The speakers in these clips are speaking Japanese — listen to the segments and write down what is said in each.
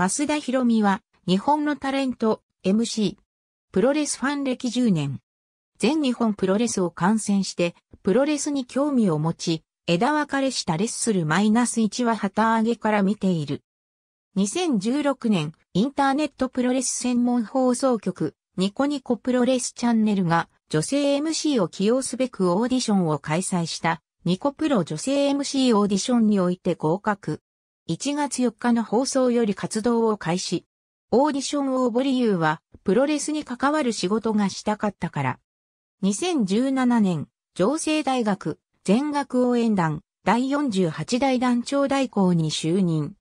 増田博美は、日本のタレント、MC。プロレスファン歴10年。全日本プロレスを観戦して、プロレスに興味を持ち、枝分かれしたレッスルマイナス1は旗揚げから見ている。2016年、インターネットプロレス専門放送局、ニコニコプロレスチャンネルが、女性 MC を起用すべくオーディションを開催した、ニコプロ女性 MC オーディションにおいて合格。1月4日の放送より活動を開始。オーディション応募理由は、プロレスに関わる仕事がしたかったから。2017年、上西大学、全学応援団、第48代団長代行に就任。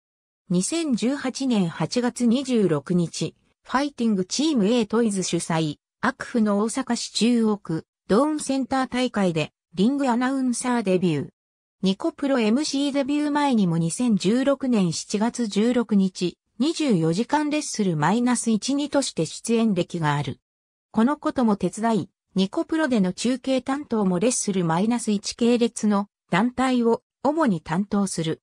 2018年8月26日、ファイティングチーム A トイズ主催、悪府の大阪市中央区、ドーンセンター大会で、リングアナウンサーデビュー。ニコプロ MC デビュー前にも2016年7月16日、24時間レッスルマイナス -12 として出演歴がある。このことも手伝い、ニコプロでの中継担当もレッスルマイナス -1 系列の団体を主に担当する。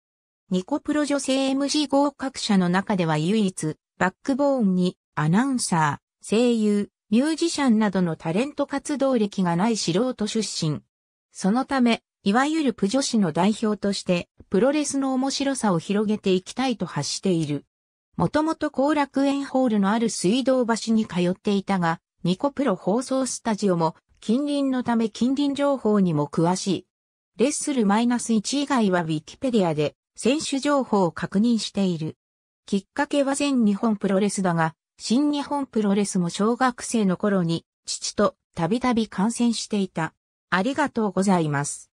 ニコプロ女性 MC 合格者の中では唯一、バックボーンにアナウンサー、声優、ミュージシャンなどのタレント活動歴がない素人出身。そのため、いわゆるプ女子の代表として、プロレスの面白さを広げていきたいと発している。もともと後楽園ホールのある水道橋に通っていたが、ニコプロ放送スタジオも近隣のため近隣情報にも詳しい。レッスルマイナス -1 以外はウィキペディアで選手情報を確認している。きっかけは全日本プロレスだが、新日本プロレスも小学生の頃に父とたびたび観戦していた。ありがとうございます。